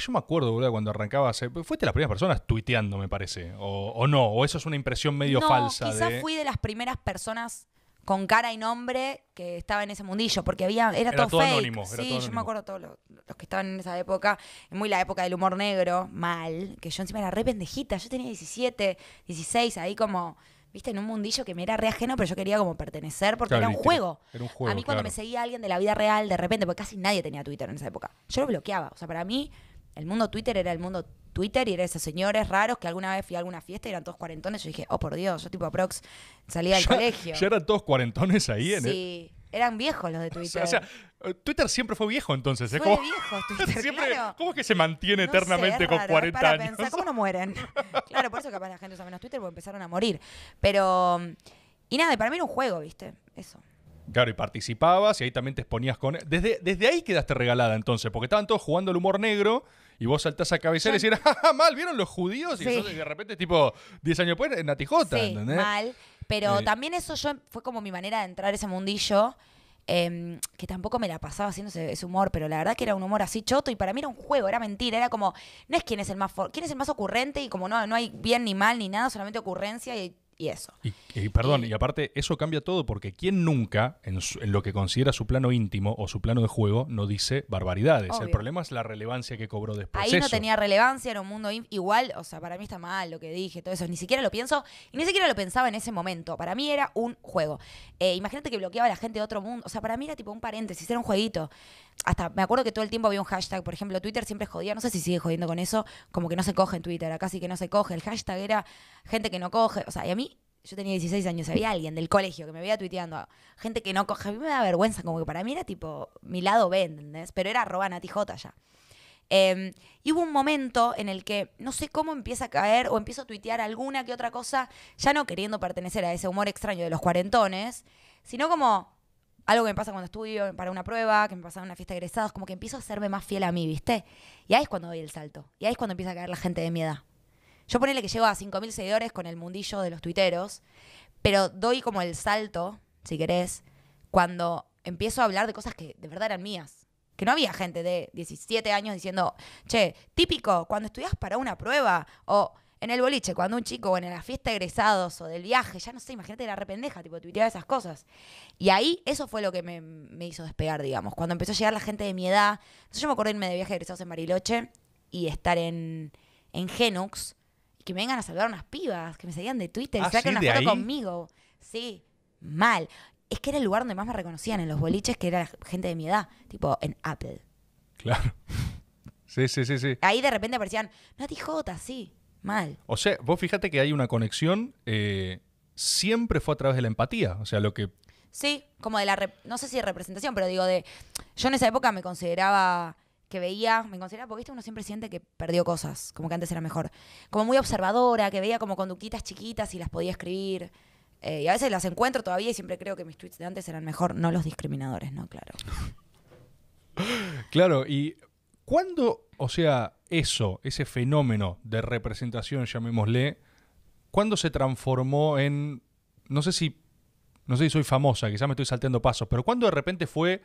Yo me acuerdo, boludo, cuando arrancabas. Pues, fuiste las primeras personas tuiteando, me parece. O, no, o eso es una impresión medio no, falsa. Quizás fui de las primeras personas con cara y nombre que estaba en ese mundillo, porque había, era, todo, Anónimo, sí, yo me acuerdo todos los que estaban en esa época, muy la época del humor negro, mal, que yo encima era re pendejita, yo tenía 17, 16, ahí como, viste, en un mundillo que me era re ajeno, pero yo quería como pertenecer porque era, un juego. era un juego. A mí cuando me seguía alguien de la vida real, de repente, porque casi nadie tenía Twitter en esa época, yo lo bloqueaba, o sea, para mí el mundo Twitter era el mundo Twitter y era esos señores raros que alguna vez fui a alguna fiesta y eran todos cuarentones. Yo dije, oh por Dios, yo tipo prox salía del colegio. Ya eran todos cuarentones ahí en Sí, eran viejos los de Twitter. O sea, Twitter siempre fue viejo entonces. ¿eh? Fue ¿Cómo, viejo, Twitter, ¿Cómo es que se mantiene eternamente con raro, 40 para años? Pensar, ¿Cómo no mueren? claro, por eso que capaz la gente usa menos Twitter porque empezaron a morir. Pero, y nada, para mí era un juego, ¿viste? Eso. Claro, y participabas y ahí también te exponías con... Desde, desde ahí quedaste regalada entonces, porque estaban todos jugando el humor negro y vos saltás a cabecera y decís, jaja, ah, mal! ¿Vieron los judíos? Y, de repente, tipo, 10 años después, en Natijota, sí, mal. Pero eh. también eso yo fue como mi manera de entrar a ese mundillo. Em, que tampoco me la pasaba haciendo ese, humor, pero la verdad que era un humor así choto y para mí era un juego, era mentira, era como, no es quién es el más quién es el más ocurrente y como no, no hay bien ni mal ni nada, solamente ocurrencia y y eso. Y, perdón, y, aparte, eso cambia todo porque quien nunca, en, lo que considera su plano íntimo o su plano de juego, no dice barbaridades? El problema es la relevancia que cobró después. Ahí no tenía relevancia, era un mundo igual, o sea, para mí está mal lo que dije, todo eso, ni siquiera lo pienso, y ni siquiera lo pensaba en ese momento, para mí era un juego. Eh, imagínate que bloqueaba a la gente de otro mundo, o sea, para mí era tipo un paréntesis, era un jueguito. Hasta me acuerdo que todo el tiempo había un hashtag, por ejemplo, Twitter siempre jodía, no sé si sigue jodiendo con eso, como que no se coge en Twitter, acá sí que no se coge, el hashtag era gente que no coge, o sea, y a mí yo tenía 16 años, había alguien del colegio que me veía tuiteando, gente que no coge, a mí me da vergüenza, como que para mí era tipo mi lado B, ¿entendés? Pero era Robana tijota ya. Em, y hubo un momento en el que no sé cómo empieza a caer o empiezo a tuitear alguna que otra cosa, ya no queriendo pertenecer a ese humor extraño de los cuarentones, sino como algo que me pasa cuando estudio para una prueba, que me pasa en una fiesta de egresados, como que empiezo a hacerme más fiel a mí, ¿viste? Y ahí es cuando doy el salto. Y ahí es cuando empieza a caer la gente de mi edad. Yo ponele que llego a 5.000 seguidores con el mundillo de los tuiteros, pero doy como el salto, si querés, cuando empiezo a hablar de cosas que de verdad eran mías. Que no había gente de 17 años diciendo, che, típico, cuando estudias para una prueba, o en el boliche, cuando un chico, o en la fiesta de egresados, o del viaje, ya no sé, imagínate la rependeja, tipo, tuiteaba esas cosas. Y ahí, eso fue lo que me, me, hizo despegar, digamos. Cuando empezó a llegar la gente de mi edad, entonces yo me acuerdo de irme de viaje egresados en Mariloche y estar en, en Genux, que me vengan a saludar unas pibas, que me seguían de Twitter y ah, saquen una foto conmigo. Sí, mal. Es que era el lugar donde más me reconocían, en los boliches, que era gente de mi edad, tipo en Apple. Claro. Sí, sí, sí, sí. Ahí de repente aparecían, no, J, sí, mal. O sea, vos fíjate que hay una conexión, eh, siempre fue a través de la empatía, o sea, lo que... Sí, como de la, no sé si de representación, pero digo de, yo en esa época me consideraba que veía, me consideraba, porque uno siempre siente que perdió cosas, como que antes era mejor. Como muy observadora, que veía como conductitas chiquitas y las podía escribir. Eh, y a veces las encuentro todavía y siempre creo que mis tweets de antes eran mejor, no los discriminadores, ¿no? Claro. claro, y ¿cuándo, o sea, eso, ese fenómeno de representación, llamémosle, ¿cuándo se transformó en, no sé si, no sé si soy famosa, quizás me estoy salteando pasos, pero ¿cuándo de repente fue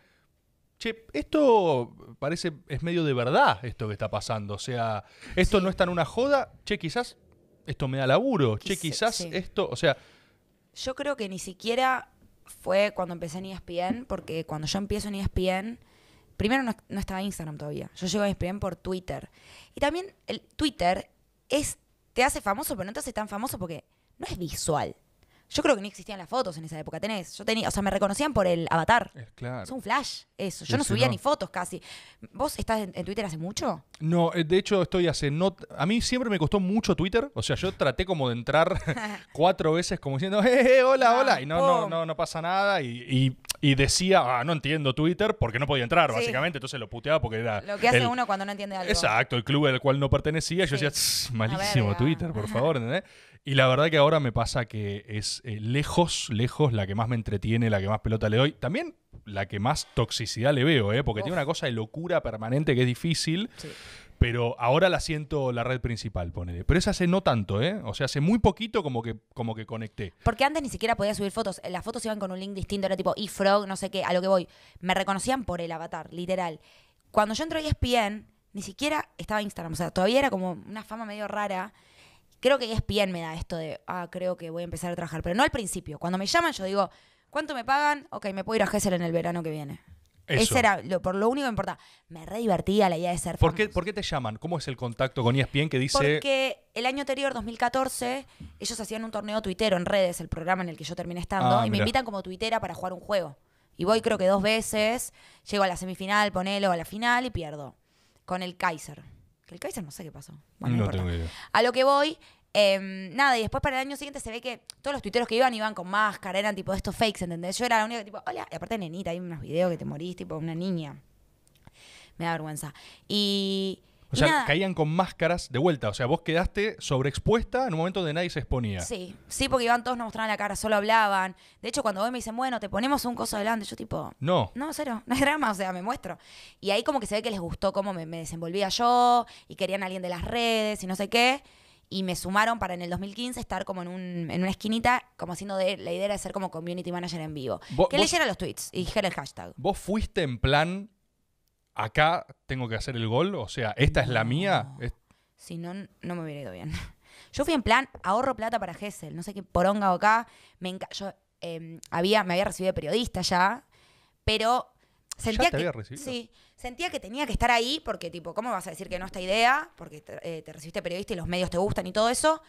che, esto parece, es medio de verdad esto que está pasando. O sea, esto no es tan una joda, che, quizás esto me da laburo, che, quizás esto, o sea... Yo creo que ni siquiera fue cuando empecé en ESPN, porque cuando yo empiezo en ESPN, primero no, estaba Instagram todavía, yo llego a ESPN por Twitter. Y también el Twitter es, te hace famoso, pero no te hace tan famoso porque no es visual. Yo creo que ni existían las fotos en esa época. Tenés, yo tenía, o sea, me reconocían por el avatar. Eh, es un flash, eso. Yo no subía ni fotos casi. ¿Vos estás en, Twitter hace mucho? No, eh, de hecho estoy hace no. A mí siempre me costó mucho Twitter. O sea, yo traté como de entrar cuatro veces como diciendo, eh, eh hola, ah, hola. Y no, no, no, no pasa nada. y y decía, ah, no entiendo Twitter, porque no podía entrar, básicamente. Entonces lo puteaba porque era. Lo que hace uno cuando no entiende algo. Exacto, el club al cual no pertenecía. Yo decía, malísimo Twitter, por favor, Y la verdad que ahora me pasa que es eh, lejos, lejos la que más me entretiene, la que más pelota le doy. También la que más toxicidad le veo, ¿eh? porque tiene una cosa de locura permanente que es difícil. Sí pero ahora la siento la red principal, ponele. Pero esa hace no tanto, ¿eh? O sea, hace muy poquito como que, como que conecté. Porque antes ni siquiera podía subir fotos. Las fotos iban con un link distinto, era tipo eFrog, no sé qué, a lo que voy. Me reconocían por el avatar, literal. Cuando yo entré a ESPN, ni siquiera estaba Instagram. O sea, todavía era como una fama medio rara. Creo que ESPN me da esto de, ah, creo que voy a empezar a trabajar. Pero no al principio. Cuando me llaman, yo digo, ¿cuánto me pagan? Ok, me puedo ir a Gessel en el verano que viene. Eso. era lo, por lo único que importaba. Me re divertía la idea de ser ¿Por ¿Por qué te llaman? ¿Cómo es el contacto con ESPN que dice...? Porque el año anterior, 2014, ellos hacían un torneo tuitero en redes, el programa en el que yo terminé estando, ah, y me invitan como tuitera para jugar un juego. Y voy creo que dos veces, llego a la semifinal, ponelo a la final y pierdo. Con el Kaiser. Que el Kaiser no sé qué pasó. no tengo idea. A lo que voy Em, nada, y después para el año siguiente se ve que todos los tuiteros que iban iban con máscara, eran tipo de estos fakes, ¿entendés? Yo era la única, tipo, hola, y aparte nenita, hay unos videos que te morís, tipo una niña. Me da vergüenza. Y. O sea, caían con máscaras de vuelta. O sea, vos quedaste sobreexpuesta en un momento donde nadie se exponía. Sí, sí, porque iban todos, no mostraban la cara, solo hablaban. De hecho, cuando hoy me dicen, bueno, te ponemos un coso adelante, yo tipo... No. No, cero, no es drama, o sea, me muestro. Y ahí como que se ve que les gustó cómo me, desenvolvía yo y querían alguien de las redes y no sé qué y me sumaron para en el 2015 estar como en, un, una esquinita, como haciendo de, la idea de ser como community manager en vivo. Que leyeron los tweets y dijera el hashtag. ¿Vos fuiste en plan, acá tengo que hacer el gol? O sea, ¿esta es la mía? Si no, no me hubiera ido bien. Yo fui en plan, ahorro plata para Gessel, no sé qué poronga acá. Me, yo, em, había, me había recibido de periodista ya, pero sentía que sentía que tenía que estar ahí porque tipo, ¿cómo vas a decir que no esta idea? Porque te, eh, recibiste periodista y los medios te gustan y todo eso.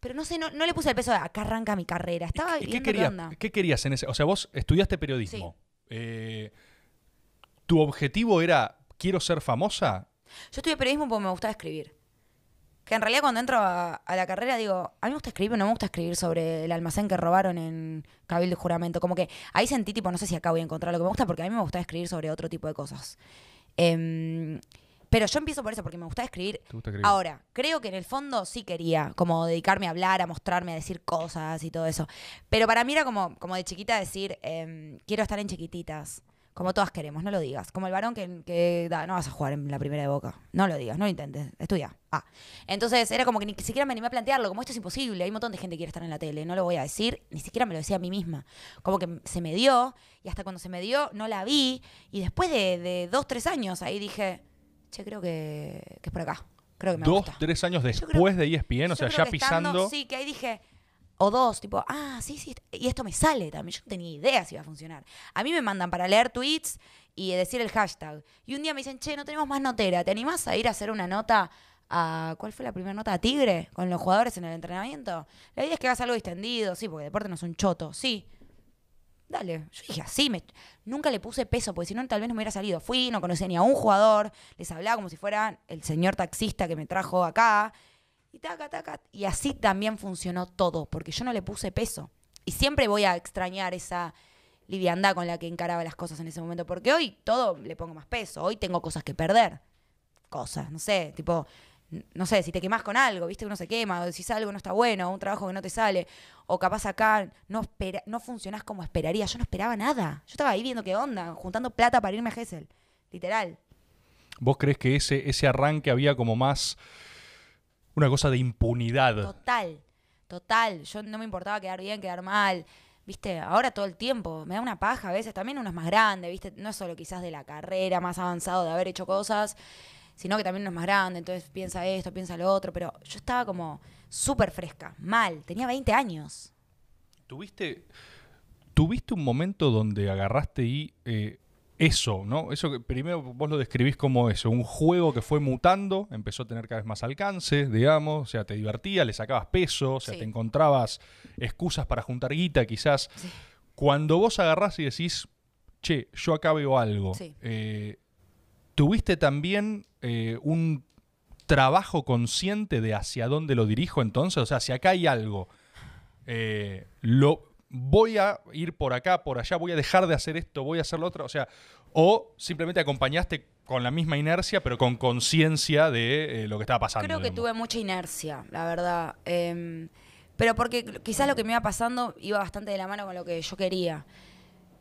Pero no sé, no, le puse el peso de acá arranca mi carrera. Estaba ¿Y, qué, querías en ese? O sea, vos estudiaste periodismo. Eh, ¿Tu objetivo era quiero ser famosa? Yo estudié periodismo porque me gustaba escribir que en realidad cuando entro a, la carrera digo, a mí me gusta escribir, o no me gusta escribir sobre el almacén que robaron en Cabildo de Juramento. Como que ahí sentí, tipo, no sé si acá voy a encontrar lo que me gusta, porque a mí me gusta escribir sobre otro tipo de cosas. Em, pero yo empiezo por eso, porque me gusta escribir. gusta escribir. Ahora, creo que en el fondo sí quería, como dedicarme a hablar, a mostrarme, a decir cosas y todo eso. Pero para mí era como, como de chiquita decir, em, quiero estar en chiquititas. Como todas queremos, no lo digas. Como el varón que, da, no vas a jugar en la primera de boca. No lo digas, no lo intentes. Estudia. Ah. Entonces era como que ni siquiera me animé a plantearlo. Como esto es imposible, hay un montón de gente que quiere estar en la tele. No lo voy a decir, ni siquiera me lo decía a mí misma. Como que se me dio y hasta cuando se me dio no la vi. Y después de, dos, tres años ahí dije, che, creo que, es por acá. Creo que me Dos, tres años después de ESPN, o sea, ya pisando. sí, que ahí dije o dos, tipo, ah, sí, sí, y esto me sale también. Yo no tenía idea si iba a funcionar. A mí me mandan para leer tweets y decir el hashtag. Y un día me dicen, che, no tenemos más notera, ¿te animás a ir a hacer una nota? A, ¿Cuál fue la primera nota? ¿A Tigre? ¿Con los jugadores en el entrenamiento? La idea es que hagas algo distendido, sí, porque deporte no es un choto, sí. Dale, yo dije así, me... nunca le puse peso, porque si no, tal vez no me hubiera salido. Fui, no conocía ni a un jugador, les hablaba como si fuera el señor taxista que me trajo acá y Y así también funcionó todo, porque yo no le puse peso. Y siempre voy a extrañar esa liviandad con la que encaraba las cosas en ese momento, porque hoy todo le pongo más peso, hoy tengo cosas que perder. Cosas, no sé, tipo, no sé, si te quemas con algo, viste que uno se quema, o decís algo no está bueno, un trabajo que no te sale, o capaz acá no, no funcionás como esperaría. Yo no esperaba nada. Yo estaba ahí viendo qué onda, juntando plata para irme a Gessel, literal. ¿Vos crees que ese, ese arranque había como más una cosa de impunidad. Total, total. Yo no me importaba quedar bien, quedar mal. Viste, ahora todo el tiempo. Me da una paja a veces. También uno es más grande, viste. No es solo quizás de la carrera, más avanzado, de haber hecho cosas, sino que también uno es más grande. Entonces piensa esto, piensa lo otro. Pero yo estaba como súper fresca, mal. Tenía 20 años. Tuviste. ¿Tuviste un momento donde agarraste y eh, eso, ¿no? Eso que primero vos lo describís como eso, un juego que fue mutando, empezó a tener cada vez más alcance, digamos, o sea, te divertía, le sacabas peso, o sea, te encontrabas excusas para juntar guita, quizás. Cuando vos agarrás y decís, che, yo acá veo algo, eh, ¿tuviste también eh, un trabajo consciente de hacia dónde lo dirijo entonces? O sea, si acá hay algo, eh, lo voy a ir por acá, por allá, voy a dejar de hacer esto, voy a hacer lo otro, o sea, o simplemente acompañaste con la misma inercia, pero con conciencia de eh, lo que estaba pasando. Creo que tuve mucha inercia, la verdad. Em, pero porque quizás lo que me iba pasando iba bastante de la mano con lo que yo quería.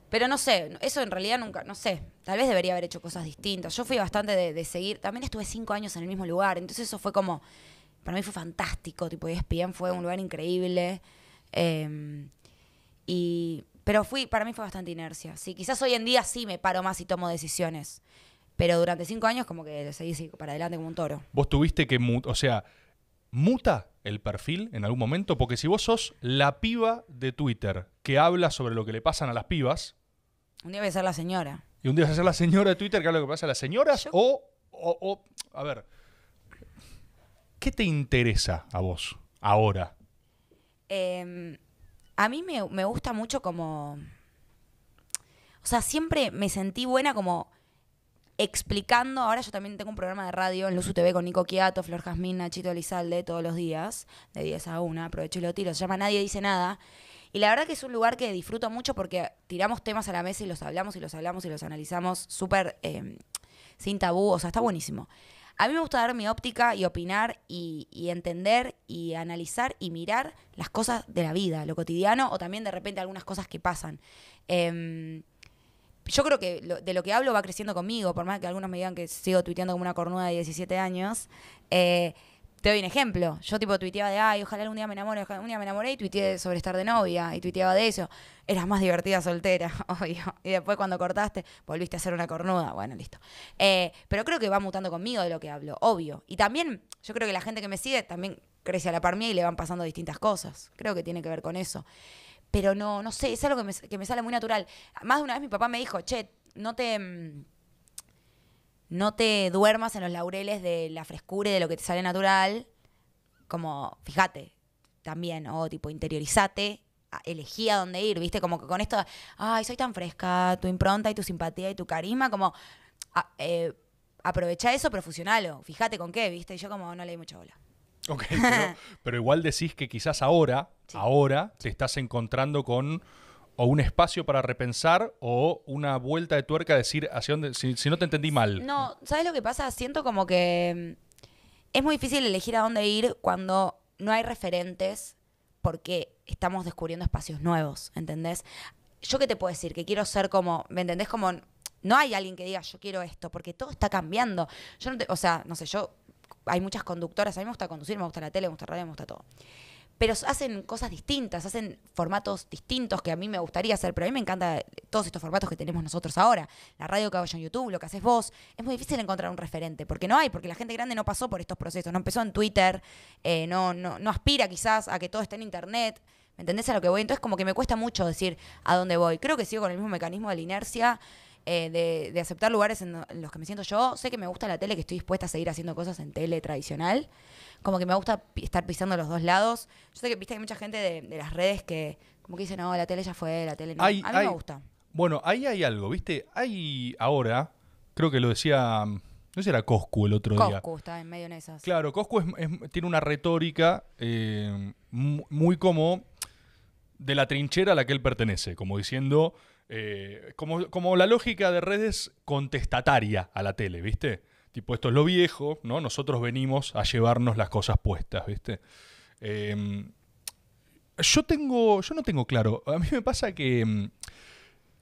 Pero no sé, eso en realidad nunca, no sé, tal vez debería haber hecho cosas distintas. Yo fui bastante de, seguir, también estuve cinco años en el mismo lugar, entonces eso fue como, para mí fue fantástico, tipo ESPN fue un lugar increíble. Em, pero fui, para mí fue bastante inercia. Sí, quizás hoy en día sí me paro más y tomo decisiones. Pero durante cinco años como que seguí para adelante como un toro. Vos tuviste que, o sea, muta el perfil en algún momento, porque si vos sos la piba de Twitter que habla sobre lo que le pasan a las pibas. Un día voy a ser la señora. Y un día vas a ser la señora de Twitter que habla lo que pasa a las señoras. O, a ver, ¿qué te interesa a vos ahora? Eh, a mí me, gusta mucho como... O sea, siempre me sentí buena como explicando. Ahora yo también tengo un programa de radio en luz TV con Nico Quiato, Flor Jasmina, Chito Elizalde, todos los días, de 10 a 1, aprovecho y lo tiro. Se llama Nadie Dice Nada. Y la verdad que es un lugar que disfruto mucho porque tiramos temas a la mesa y los hablamos y los hablamos y los analizamos súper eh, sin tabú. O sea, está buenísimo. A mí me gusta dar mi óptica y opinar y, entender y analizar y mirar las cosas de la vida, lo cotidiano o también de repente algunas cosas que pasan. Em, yo creo que de lo que hablo va creciendo conmigo, por más que algunos me digan que sigo tuiteando como una cornuda de 17 años. Eh, te doy un ejemplo. Yo tipo tuiteaba de, ay, ojalá algún día me enamore, ojalá algún día me enamoré y tuiteé sobre estar de novia y tuiteaba de eso. Eras más divertida soltera, obvio. Y después cuando cortaste, volviste a ser una cornuda. Bueno, listo. Eh, pero creo que va mutando conmigo de lo que hablo, obvio. Y también yo creo que la gente que me sigue también crece a la par mía y le van pasando distintas cosas. Creo que tiene que ver con eso. Pero no, no sé, es algo que me, que me sale muy natural. Más de una vez mi papá me dijo, che, no te mm, no te duermas en los laureles de la frescura y de lo que te sale natural. Como, fíjate, también, o tipo, interiorizate, elegí a dónde ir, ¿viste? Como que con esto, ay, soy tan fresca, tu impronta y tu simpatía y tu carisma, como, eh, aprovecha eso, pero fusionalo, fíjate con qué, ¿viste? Y yo como no leí mucha bola. Ok, pero, igual decís que quizás ahora, ahora, te estás encontrando con o un espacio para repensar o una vuelta de tuerca, a decir hacia dónde, si, no te entendí mal. No, ¿sabes lo que pasa? Siento como que mm, es muy difícil elegir a dónde ir cuando no hay referentes porque estamos descubriendo espacios nuevos, ¿entendés? Yo qué te puedo decir, que quiero ser como, ¿me entendés? Como no hay alguien que diga yo quiero esto, porque todo está cambiando. Yo o sea, no sé, yo hay muchas conductoras, a mí me gusta conducir, me gusta la tele, me gusta la radio, me gusta todo pero hacen cosas distintas, hacen formatos distintos que a mí me gustaría hacer, pero a mí me encanta todos estos formatos que tenemos nosotros ahora, la radio que caballo en YouTube, lo que haces vos, es muy difícil encontrar un referente, porque no hay, porque la gente grande no pasó por estos procesos, no empezó en Twitter, eh, no, no, no aspira quizás a que todo esté en Internet, ¿me entendés a lo que voy? Entonces como que me cuesta mucho decir a dónde voy, creo que sigo con el mismo mecanismo de la inercia. Eh, de, aceptar lugares en los que me siento yo. Sé que me gusta la tele, que estoy dispuesta a seguir haciendo cosas en tele tradicional. Como que me gusta estar pisando los dos lados. Yo sé que viste hay mucha gente de, las redes que como que dicen, no, la tele ya fue, la tele no. a mí me gusta. Bueno, ahí hay algo, ¿viste? Hay ahora, creo que lo decía... No sé, si era Coscu el otro día. Coscu está en medio de esas. Claro, Coscu tiene una retórica eh, muy como de la trinchera a la que él pertenece, como diciendo, eh, como, como la lógica de redes contestataria a la tele, ¿viste? Tipo, esto es lo viejo, ¿no? Nosotros venimos a llevarnos las cosas puestas, ¿viste? Em, yo tengo. Yo no tengo claro. A mí me pasa que. Em,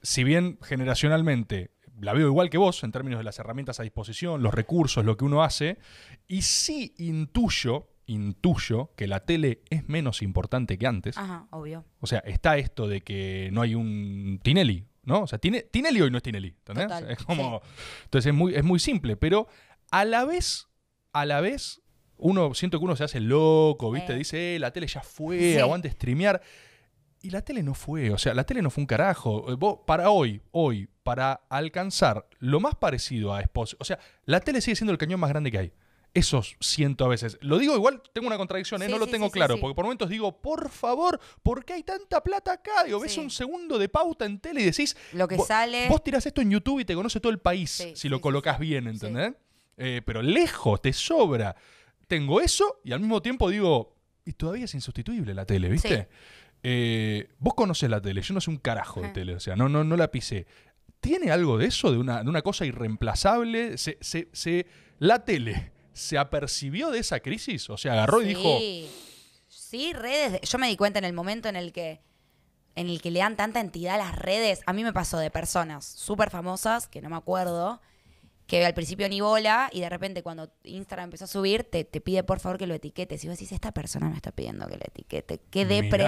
si bien generacionalmente la veo igual que vos en términos de las herramientas a disposición, los recursos, lo que uno hace, y sí intuyo, intuyo que la tele es menos importante que antes. Ajá, obvio. O sea, está esto de que no hay un Tinelli, ¿no? O sea, Tinelli hoy no es Tinelli, es como... Entonces es muy, es muy simple, pero a la vez, a la vez, uno siento que uno se hace loco, ¿viste? Dice, eh, la tele ya fue, aguante streamear. Y la tele no fue, o sea, la tele no fue un carajo. Eh, para hoy, hoy, para alcanzar lo más parecido a esposo o sea, la tele sigue siendo el cañón más grande que hay. Eso siento a veces. Lo digo igual, tengo una contradicción, ¿eh? no lo tengo claro, porque por momentos digo, por favor, ¿por qué hay tanta plata acá? Digo, ves un segundo de pauta en tele y decís, lo que sale. Vos tirás esto en YouTube y te conoce todo el país si lo colocas bien, ¿entendés? Eh, pero lejos, te sobra. Tengo eso y al mismo tiempo digo, y todavía es insustituible la tele, ¿viste? Eh, vos conoces la tele, yo no sé un carajo de tele, o sea, no, no, no la pisé. ¿Tiene algo de eso, de una, cosa irreemplazable? Se, la tele se apercibió de esa crisis. O sea, agarró y dijo. Sí, redes. Yo me di cuenta en el momento en el que en el que le dan tanta entidad a las redes. A mí me pasó de personas súper famosas, que no me acuerdo, que al principio ni bola y de repente cuando Instagram empezó a subir, te, pide por favor que lo etiquetes. Y vos decís, esta persona me está pidiendo que lo etiquete. Qué depre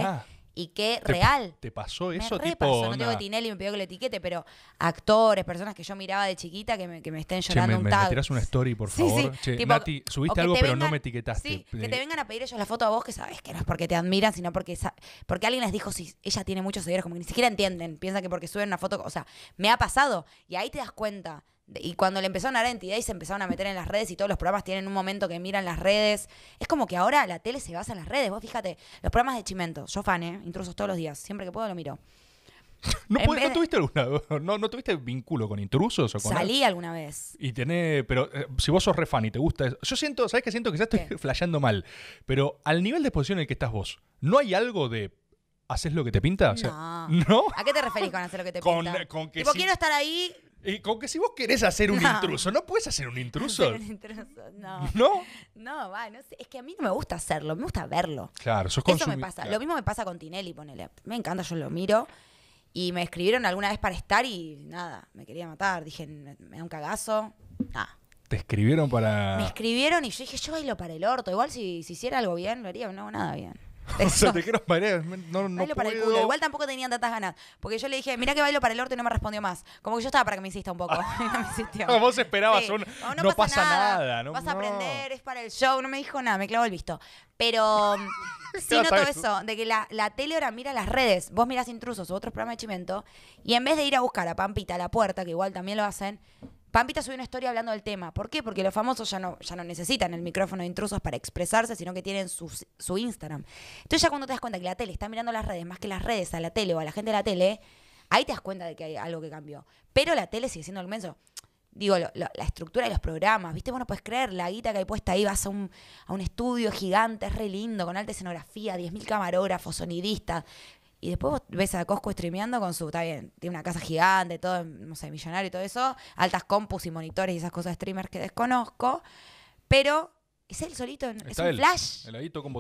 y qué real. ¿Te pasó eso? Me tipo, pasó. No tengo Tinelli, me pidió que lo etiquete, pero actores, personas que yo miraba de chiquita que me, que me estén llorando un tag. Me una story, por favor. Che, subiste algo, pero no me etiquetaste. Sí, que te eh. vengan a pedir ellos la foto a vos, que sabes que no es porque te admiran, sino porque, porque alguien les dijo, si ella tiene muchos seguidores, como que ni siquiera entienden. Piensan que porque suben una foto, o sea, me ha pasado. Y ahí te das cuenta y cuando le empezaron a dar entidad y se empezaron a meter en las redes y todos los programas tienen un momento que miran las redes, es como que ahora la tele se basa en las redes. Vos fíjate, los programas de Chimento, yo fan, ¿eh? Intrusos todos los días, siempre que puedo lo miro. ¿No, tuviste alguna no, tuviste vínculo con intrusos Salí alguna vez. Y tenés, pero eh, si vos sos re y te gusta eso, yo siento, sabes qué siento que ya estoy flasheando mal? Pero al nivel de exposición en el que estás vos, ¿no hay algo de haces lo que te pinta? no. ¿A qué te referís con hacer lo que te pinta? Con que quiero estar ahí y con que si vos querés hacer un intruso, no puedes hacer un intruso. no. ¿No? No, Es que a mí no me gusta hacerlo, me gusta verlo. Claro, Eso Lo mismo me pasa con Tinelli, ponele. Me encanta, yo lo miro. Y me escribieron alguna vez para estar y nada, me quería matar. Dije, me, da un cagazo. Ah. ¿Te escribieron para.? Me escribieron y yo dije, yo bailo para el orto. Igual si, si hiciera algo bien, lo haría, no nada bien. O te quiero Igual tampoco tenían tantas ganas. Porque yo le dije, mira que bailo para el orto y no me respondió más. Como que yo estaba para que me insista un poco. no vos esperabas un. No, pasa, nada. vas a aprender, es para el show. No me dijo nada, me clavó el visto. Pero mm, sí noto eso, de que la, la tele ahora mira las redes. Vos mirás Intrusos u otros programas de Chimento y en vez de ir a buscar a Pampita a la puerta, que igual también lo hacen, Pampita subió una historia hablando del tema. ¿Por qué? Porque los famosos ya no, ya no necesitan el micrófono de intrusos para expresarse, sino que tienen su, Instagram. Entonces ya cuando te das cuenta que la tele está mirando las redes más que las redes a la tele o a la gente de la tele, ahí te das cuenta de que hay algo que cambió. Pero la tele sigue siendo el menso. Digo, la estructura de los programas, ¿viste? bueno, puedes creer la guita que hay puesta ahí. Vas a a un estudio gigante, es re lindo, con alta escenografía, 10.000 camarógrafos, sonidistas, y después ves a Cosco streameando con su, está bien, tiene una casa gigante, todo, no sé, millonario y todo eso, altas compus y monitores y esas cosas de streamers que desconozco, pero es él solito, es un flash.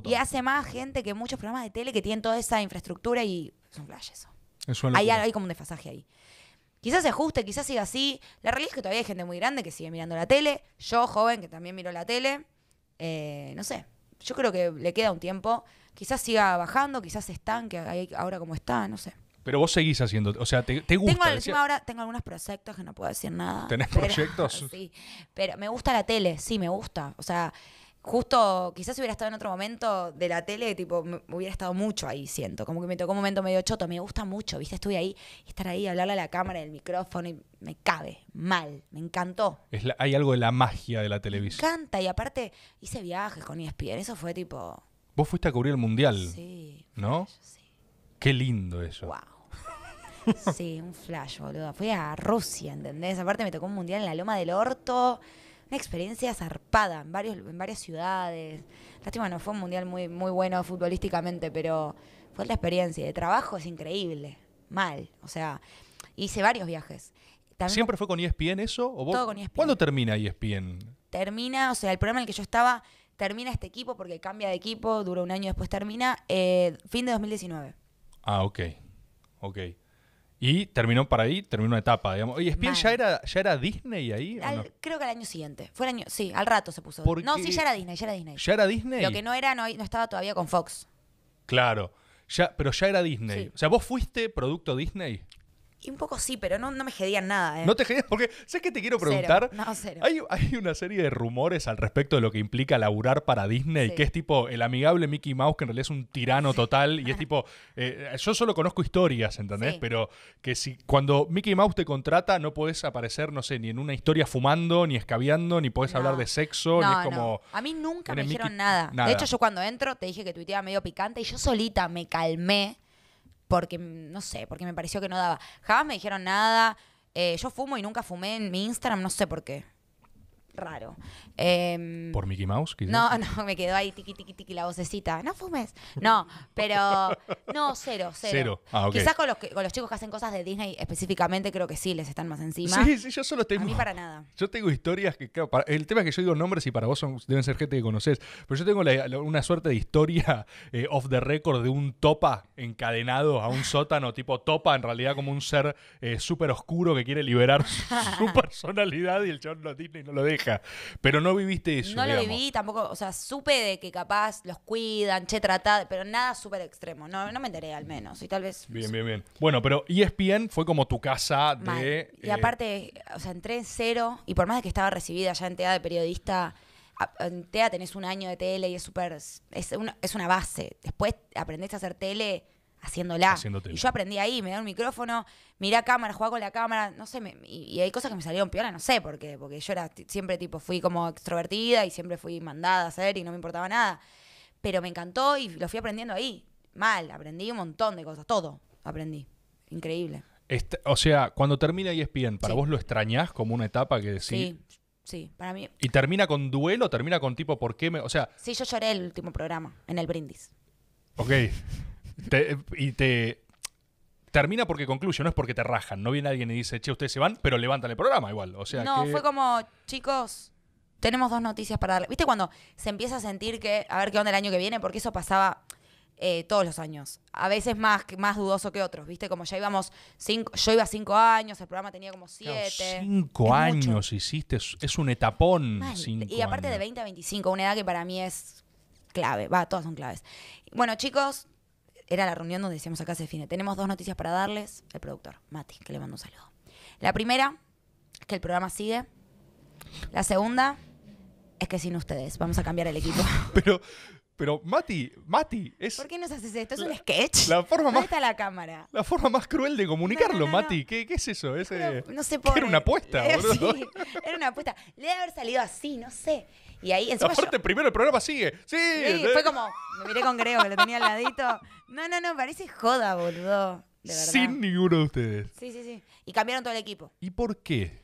Y hace más gente que muchos programas de tele que tienen toda esa infraestructura y es un flash eso. hay, como un desfasaje ahí. Quizás se ajuste, quizás siga así. La realidad es que todavía hay gente muy grande que sigue mirando la tele. Yo, joven, que también miro la tele. Eh, no sé, yo creo que le queda un tiempo. Quizás siga bajando, quizás estanque ahora como está, no sé. Pero vos seguís haciendo, o sea, te, gusta. Tengo, ahora tengo algunos proyectos que no puedo decir nada. ¿Tenés proyectos? Sí, pero me gusta la tele, sí, me gusta. O sea, justo quizás hubiera estado en otro momento de la tele, tipo, me- hubiera estado mucho ahí, siento. Como que me tocó un momento medio choto, me gusta mucho, ¿viste? Estuve ahí, estar ahí, hablarle a la cámara, el micrófono, y me cabe, mal, me encantó. Es hay algo de la magia de la Me encanta, y aparte hice viajes con ESPN, eso fue tipo Vos fuiste a cubrir el mundial. Sí. ¿No? sí. Qué lindo eso. Wow. sí, un flash, boludo. Fui a Rusia, ¿entendés? Aparte me tocó un mundial en la Loma del Orto. Una experiencia zarpada en, varios, en varias ciudades. Lástima, no fue un mundial muy, muy bueno futbolísticamente, pero fue la experiencia. De trabajo es increíble. Mal. O sea, hice varios viajes. ¿Siempre fue con ESPN eso? ¿O vos? Todo con ESPN. ¿Cuándo termina ESPN? Termina, o sea, el programa en el que yo estaba termina este equipo porque cambia de equipo, dura un año después termina, eh, fin de 2019. Ah, ok. Ok. Y terminó para ahí, terminó una etapa, digamos. ¿Y Spin ya era, ya era Disney ahí? Creo que al año siguiente. Fue el año, sí, al rato se puso. No, sí, ya era Disney, ya era Disney. ¿Ya era Disney? Lo que no era, no, estaba todavía con Fox. Claro. Ya, pero ya era Disney. O sea, ¿vos fuiste producto Disney? un poco sí, pero no, no me jedían nada. ¿eh? No te porque, sé qué te quiero preguntar? No, cero. Hay, una serie de rumores al respecto de lo que implica laburar para Disney, que es tipo el amigable Mickey Mouse, que en realidad es un tirano total, y es tipo, eh, yo solo conozco historias, ¿entendés? Pero que si cuando Mickey Mouse te contrata no puedes aparecer, no sé, ni en una historia fumando, ni escabeando, ni puedes hablar de sexo, no, ni es como... A mí nunca me dijeron nada. nada. De hecho, yo cuando entro te dije que tuiteaba medio picante y yo solita me calmé porque, no sé, porque me pareció que no daba. Jamás me dijeron nada. Eh, yo fumo y nunca fumé en mi Instagram, no sé por qué raro. Em, ¿Por Mickey Mouse? No, no, me quedó ahí tiqui, tiqui, tiqui la vocecita. No fumes. No, pero. No, cero, cero. Ah, quizás con los, chicos que hacen cosas de Disney específicamente, creo que sí les están más encima. Sí, sí, yo solo tengo. A mí para nada. Yo tengo historias que, claro, el tema es que yo digo nombres y para vos deben ser gente que conoces, pero yo tengo una suerte de historia eh, off the record de un topa encadenado a un sótano, tipo topa, en realidad como un ser eh, súper oscuro que quiere liberar su, personalidad y el chabón no Disney no lo deja. Pero no viviste eso. No lo viví tampoco. O sea, supe de que capaz los cuidan, che, tratad, pero nada súper extremo. No, no me enteré al menos. Y tal vez. Bien, bien, bien. Bueno, pero ESPN fue como tu casa de. Y eh, aparte, o sea, entré en cero y por más de que estaba recibida ya en TEA de periodista en TEA tenés un año de tele y es súper, es, es, una base. Después aprendés a hacer tele haciéndola. Y yo aprendí ahí, me da un micrófono, mira cámara, jugaba con la cámara, no sé, y, hay cosas que me salieron peor no sé por qué, porque yo era siempre tipo, fui como extrovertida y siempre fui mandada a hacer y no me importaba nada. Pero me encantó y lo fui aprendiendo ahí. Mal, aprendí un montón de cosas, todo aprendí. Increíble. Este, o sea, cuando termina ESPN, ¿para vos lo extrañás como una etapa que decís? Sí, sí, para mí. ¿Y termina con duelo? ¿Termina con tipo por qué me.? O sea. Sí, yo lloré el último programa, en el brindis. Ok y te termina porque concluye, no es porque te rajan. No viene alguien y dice, che, ustedes se van, pero levantan el programa igual. O sea, no, fue como, chicos, tenemos dos noticias para darle. ¿Viste cuando se empieza a sentir que, a ver qué onda el año que viene? Porque eso pasaba eh, todos los años. A veces más, más dudoso que otros, ¿viste? Como ya íbamos cinco, yo iba cinco años, el programa tenía como siete. cinco años hiciste, es un etapón. y aparte de 20 a 25, una edad que para mí es clave, va, todas son claves. Bueno, chicos, era la reunión donde decíamos acá se define. Tenemos dos noticias para darles. El productor, Mati, que le mando un saludo. La primera es que el programa sigue. La segunda es que sin ustedes vamos a cambiar el equipo. Pero, pero Mati, Mati, es. ¿Por qué nos haces esto? ¿Es un sketch? La forma más, está la cámara? La forma más cruel de comunicarlo, Mati. ¿Qué, ¿Qué, es eso? Ese, no se Era una apuesta, boludo. Sí, era una apuesta. Le debe haber salido así, no sé. Y ahí encima Aparte, primero el programa sigue. Sí. sí fue como, me miré con Grego, que lo tenía al ladito. No, no, no, parece joda, boludo. Sin ninguno de ustedes. Sí, sí, sí. Y cambiaron todo el equipo. ¿Y por qué?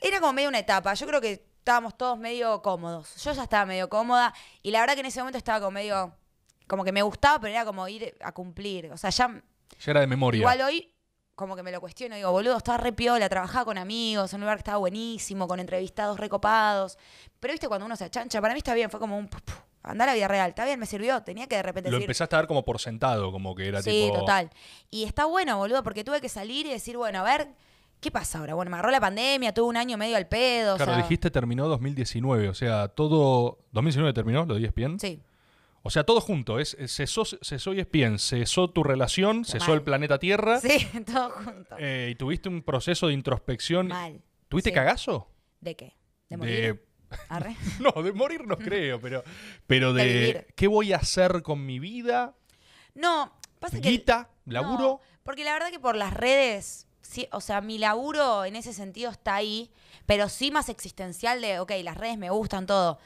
Era como medio una etapa. Yo creo que estábamos todos medio cómodos. Yo ya estaba medio cómoda y la verdad que en ese momento estaba como medio, como que me gustaba, pero era como ir a cumplir. O sea, ya... Ya era de memoria. Igual hoy como que me lo cuestiono, digo, boludo, estaba re piola, trabajaba con amigos, en un lugar que estaba buenísimo, con entrevistados recopados. Pero viste, cuando uno se achancha, para mí está bien, fue como un. andar a la vida real, está bien, me sirvió, tenía que de repente. Lo empezaste a dar como por sentado, como que era tipo. Sí, total. Y está bueno, boludo, porque tuve que salir y decir, bueno, a ver, ¿qué pasa ahora? Bueno, me agarró la pandemia, tuve un año medio al pedo. Claro, o sea... dijiste terminó 2019, o sea, todo. ¿2019 terminó? ¿Lo dije bien? Sí. O sea, todo junto. Es, es cesó, cesó cesó tu relación, cesó el planeta Tierra. Sí, todo junto. Eh, y tuviste un proceso de introspección. Mal. ¿Tuviste cagazo? ¿De qué? ¿De morir? no, de morir no creo, pero, pero de, qué voy a hacer con mi vida. No, pasa que. laburo. porque la verdad que por las redes Sí, o sea, mi laburo en ese sentido está ahí, pero sí más existencial de, ok, las redes me gustan todo,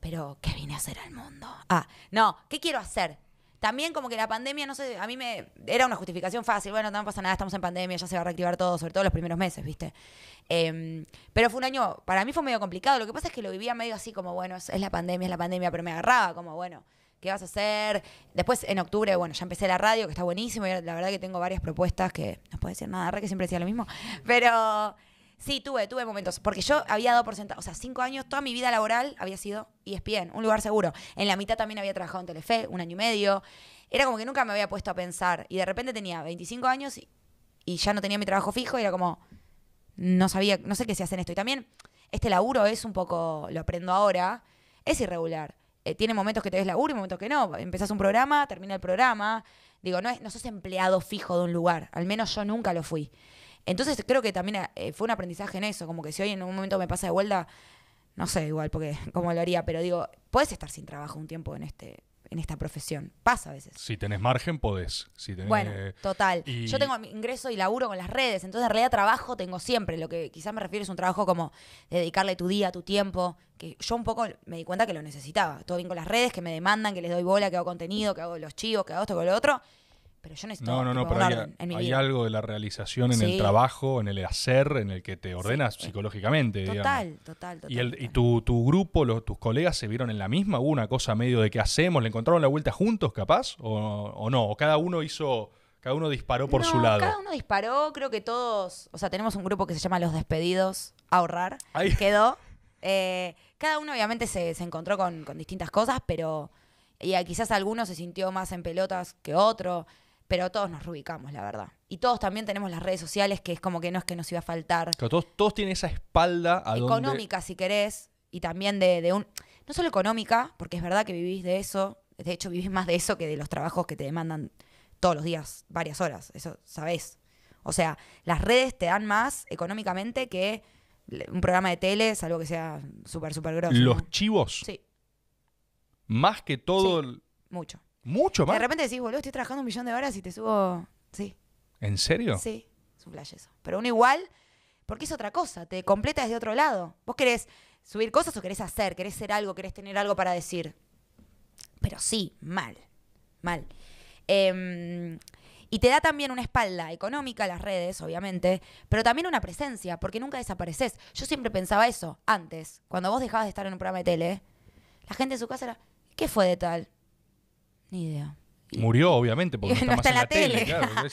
pero ¿qué vine a hacer al mundo? Ah, no, ¿qué quiero hacer? También como que la pandemia, no sé, a mí me era una justificación fácil, bueno, no pasa nada, estamos en pandemia, ya se va a reactivar todo, sobre todo los primeros meses, ¿viste? Em, pero fue un año, para mí fue medio complicado, lo que pasa es que lo vivía medio así como, bueno, es, la pandemia, es la pandemia, pero me agarraba como, bueno, ¿qué vas a hacer? Después en octubre, bueno, ya empecé la radio, que está buenísimo, la verdad que tengo varias propuestas que no puedo decir nada, re que siempre decía lo mismo, pero sí, tuve, tuve momentos, porque yo había dado por sentado, o sea, cinco años, toda mi vida laboral había sido bien, un lugar seguro. En la mitad también había trabajado en Telefe, un año y medio. Era como que nunca me había puesto a pensar. Y de repente tenía 25 años y, ya no tenía mi trabajo fijo y era como, no sabía, no sé qué se hace en esto. Y también este laburo es un poco, lo aprendo ahora, es irregular. Eh, tiene momentos que te ves laburo y momentos que no. Empezás un programa, termina el programa. Digo, no, no sos empleado fijo de un lugar. Al menos yo nunca lo fui. Entonces creo que también eh, fue un aprendizaje en eso. Como que si hoy en un momento me pasa de vuelta, no sé igual porque cómo lo haría, pero digo, puedes estar sin trabajo un tiempo en este en esta profesión. Pasa a veces. Si tenés margen, podés. bueno, total. Yo tengo ingreso y laburo con las redes, entonces en realidad trabajo tengo siempre. Lo que quizás me refiero es un trabajo como dedicarle tu día, tu tiempo, que yo un poco me di cuenta que lo necesitaba. Todo bien con las redes, que me demandan, que les doy bola, que hago contenido, que hago los chivos, que hago esto, que hago lo otro pero yo no, no, no, pero hay, algo de la realización en el trabajo, en el hacer, en el que te ordenas eh, psicológicamente. Total, total, total. Y, tu, grupo, tus colegas se vieron en la misma, hubo una cosa medio de qué hacemos, le encontraron la vuelta juntos, capaz, o, no, o cada uno hizo... Cada uno disparó por su lado. Cada uno disparó, creo que todos, o sea, tenemos un grupo que se llama Los Despedidos, ahorrar. Quedó. Eh, cada uno obviamente se, encontró con, con, distintas cosas, pero y, quizás alguno se sintió más en pelotas que otro pero todos nos reubicamos, la verdad. Y todos también tenemos las redes sociales, que es como que no es que nos iba a faltar. todos, todos tienen esa espalda económica, si querés, y también de, de un... No solo económica, porque es verdad que vivís de eso, de hecho vivís más de eso que de los trabajos que te demandan todos los días, varias horas, eso sabés. O sea, las redes te dan más económicamente que un programa de tele, salvo que sea súper, súper grosso. ¿Los chivos? Sí. Más que todo... mucho. Mucho más. De repente decís, boludo, estoy trabajando un millón de horas y te subo. Sí. ¿En serio? Sí, es un flash eso. Pero uno igual, porque es otra cosa, te completa desde otro lado. Vos querés subir cosas o querés hacer, querés ser algo, querés tener algo para decir. Pero sí, mal. Mal. Em, y te da también una espalda económica, a las redes, obviamente, pero también una presencia, porque nunca desapareces. Yo siempre pensaba eso antes, cuando vos dejabas de estar en un programa de tele, la gente en su casa era, ¿qué fue de tal? Ni idea. Murió, obviamente, porque no, está, en la, tele.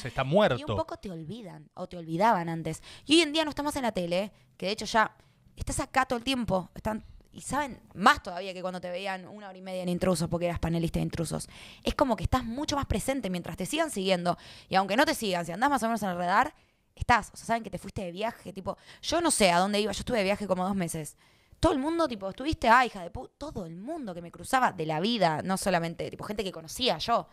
está muerto. Y un poco te olvidan, o te olvidaban antes. Y hoy en día no estamos en la tele, que de hecho ya estás acá todo el tiempo. Están, y saben más todavía que cuando te veían una hora y media en intrusos, porque eras panelista de intrusos. Es como que estás mucho más presente mientras te sigan siguiendo. Y aunque no te sigan, si andás más o menos en el radar, estás. O sea, saben que te fuiste de viaje, tipo. Yo no sé a dónde iba, yo estuve de viaje como dos meses todo el mundo, tipo, estuviste, ah, hija de puta, todo el mundo que me cruzaba de la vida, no solamente, tipo, gente que conocía yo.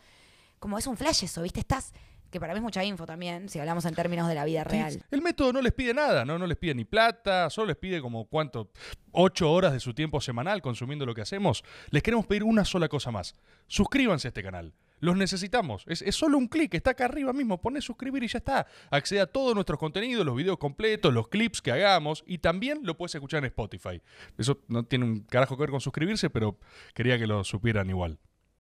Como es un flash eso, ¿viste? Estás, que para mí es mucha info también, si hablamos en términos de la vida real. El método no les pide nada, ¿no? No les pide ni plata, solo les pide como cuánto, ocho horas de su tiempo semanal consumiendo lo que hacemos. Les queremos pedir una sola cosa más. Suscríbanse a este canal. Los necesitamos. Es, solo un clic, está acá arriba mismo. Pone suscribir y ya está. Accede a todos nuestros contenidos, los videos completos, los clips que hagamos y también lo puedes escuchar en Spotify. Eso no tiene un carajo que ver con suscribirse, pero quería que lo supieran igual.